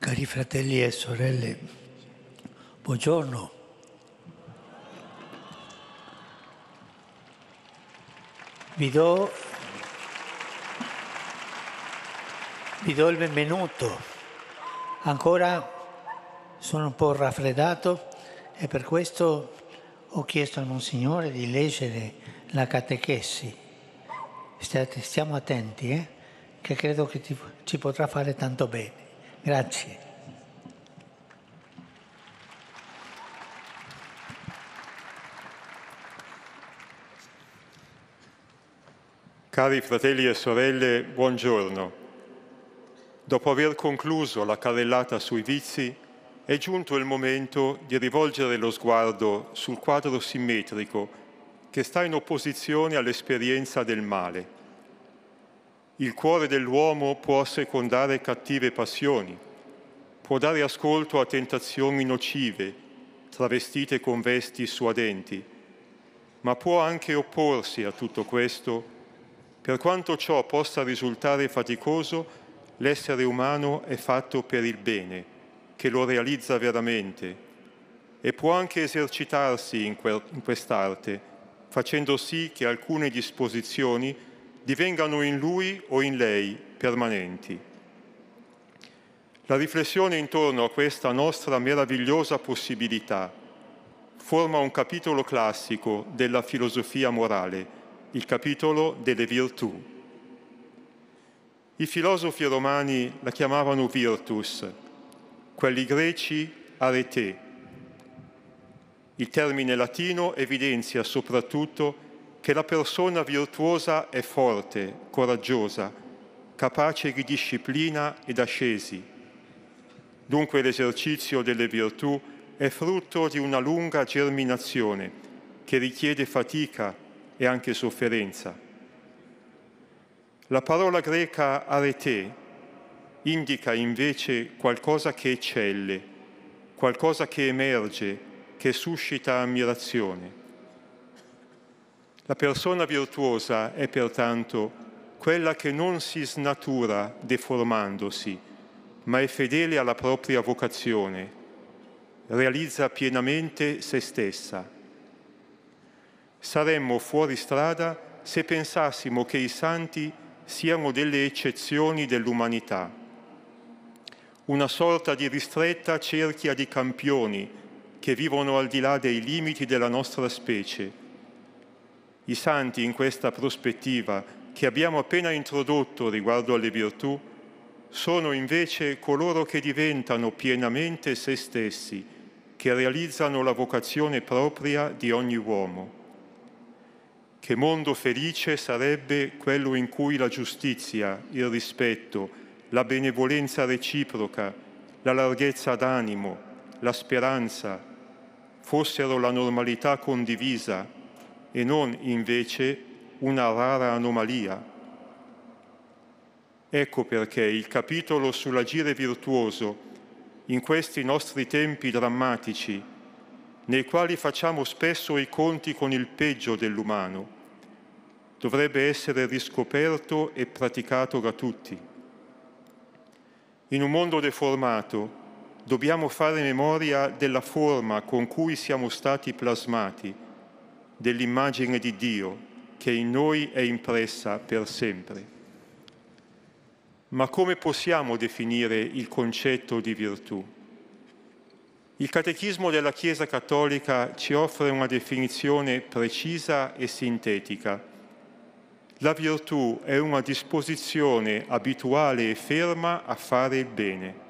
Cari fratelli e sorelle, buongiorno. Vi do, vi do, il benvenuto. Ancora sono un po' raffreddato e per questo ho chiesto al Monsignore di leggere la catechesi. State, stiamo attenti, eh? che credo che ti, ci potrà fare tanto bene. Grazie. Cari fratelli e sorelle, buongiorno. Dopo aver concluso la carrellata sui vizi, è giunto il momento di rivolgere lo sguardo sul quadro simmetrico che sta in opposizione all'esperienza del male il cuore dell'uomo può secondare cattive passioni, può dare ascolto a tentazioni nocive, travestite con vesti suadenti, ma può anche opporsi a tutto questo, per quanto ciò possa risultare faticoso, l'essere umano è fatto per il bene, che lo realizza veramente, e può anche esercitarsi in, quest'arte, facendo sì che alcune disposizioni divengano in lui o in lei permanenti. La riflessione intorno a questa nostra meravigliosa possibilità forma un capitolo classico della filosofia morale, il capitolo delle virtù. I filosofi romani la chiamavano virtus, quelli greci arete. Il termine latino evidenzia soprattutto che la persona virtuosa è forte, coraggiosa, capace di disciplina ed ascesi. Dunque l'esercizio delle virtù è frutto di una lunga germinazione che richiede fatica e anche sofferenza. La parola greca arete indica invece qualcosa che eccelle, qualcosa che emerge, che suscita ammirazione. La persona virtuosa è pertanto quella che non si snatura deformandosi, ma è fedele alla propria vocazione, realizza pienamente se stessa. Saremmo fuori strada se pensassimo che i santi siano delle eccezioni dell'umanità. Una sorta di ristretta cerchia di campioni che vivono al di là dei limiti della nostra specie i santi in questa prospettiva che abbiamo appena introdotto riguardo alle virtù sono invece coloro che diventano pienamente se stessi, che realizzano la vocazione propria di ogni uomo. Che mondo felice sarebbe quello in cui la giustizia, il rispetto, la benevolenza reciproca, la larghezza d'animo, la speranza fossero la normalità condivisa e non invece una rara anomalia. Ecco perché il capitolo sull'agire virtuoso in questi nostri tempi drammatici, nei quali facciamo spesso i conti con il peggio dell'umano, dovrebbe essere riscoperto e praticato da tutti. In un mondo deformato dobbiamo fare memoria della forma con cui siamo stati plasmati dell'immagine di Dio che in noi è impressa per sempre. Ma come possiamo definire il concetto di virtù? Il Catechismo della Chiesa Cattolica ci offre una definizione precisa e sintetica. La virtù è una disposizione abituale e ferma a fare il bene.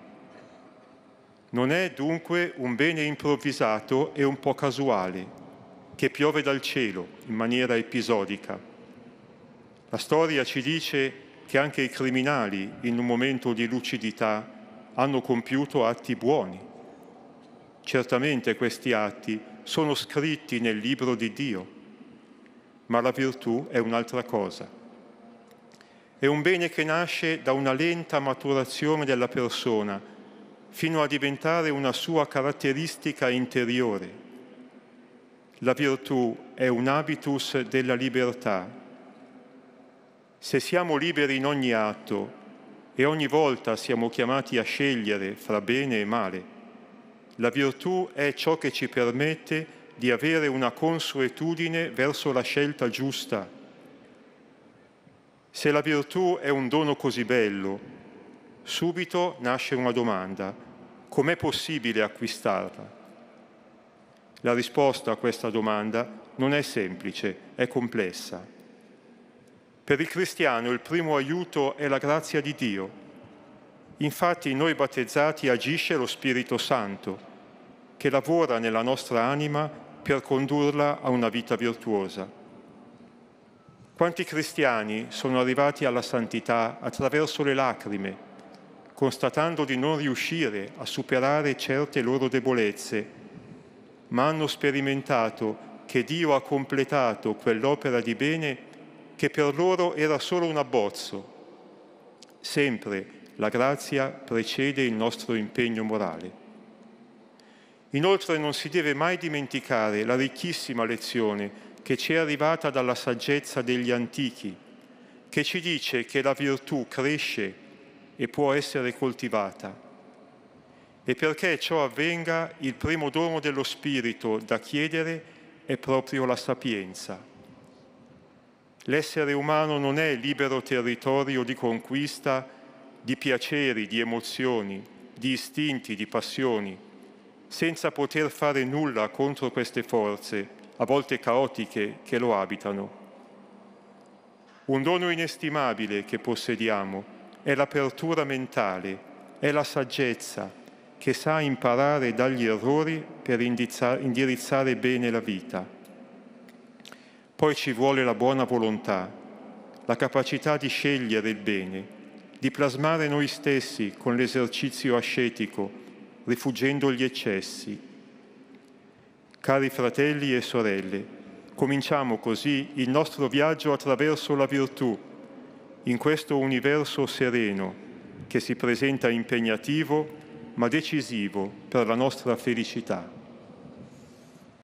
Non è dunque un bene improvvisato e un po' casuale, che piove dal cielo in maniera episodica. La storia ci dice che anche i criminali, in un momento di lucidità, hanno compiuto atti buoni. Certamente questi atti sono scritti nel libro di Dio, ma la virtù è un'altra cosa. È un bene che nasce da una lenta maturazione della persona fino a diventare una sua caratteristica interiore la virtù è un habitus della libertà. Se siamo liberi in ogni atto e ogni volta siamo chiamati a scegliere fra bene e male, la virtù è ciò che ci permette di avere una consuetudine verso la scelta giusta. Se la virtù è un dono così bello, subito nasce una domanda, com'è possibile acquistarla? La risposta a questa domanda non è semplice, è complessa. Per il cristiano il primo aiuto è la grazia di Dio. Infatti in noi battezzati agisce lo Spirito Santo, che lavora nella nostra anima per condurla a una vita virtuosa. Quanti cristiani sono arrivati alla santità attraverso le lacrime, constatando di non riuscire a superare certe loro debolezze ma hanno sperimentato che Dio ha completato quell'opera di bene che per loro era solo un abbozzo. Sempre la grazia precede il nostro impegno morale. Inoltre non si deve mai dimenticare la ricchissima lezione che ci è arrivata dalla saggezza degli antichi, che ci dice che la virtù cresce e può essere coltivata e perché ciò avvenga il primo dono dello Spirito da chiedere è proprio la sapienza. L'essere umano non è libero territorio di conquista di piaceri, di emozioni, di istinti, di passioni, senza poter fare nulla contro queste forze, a volte caotiche, che lo abitano. Un dono inestimabile che possediamo è l'apertura mentale, è la saggezza, che sa imparare dagli errori per indirizzare bene la vita. Poi ci vuole la buona volontà, la capacità di scegliere il bene, di plasmare noi stessi con l'esercizio ascetico, rifuggendo gli eccessi. Cari fratelli e sorelle, cominciamo così il nostro viaggio attraverso la virtù, in questo universo sereno che si presenta impegnativo ma decisivo per la nostra felicità.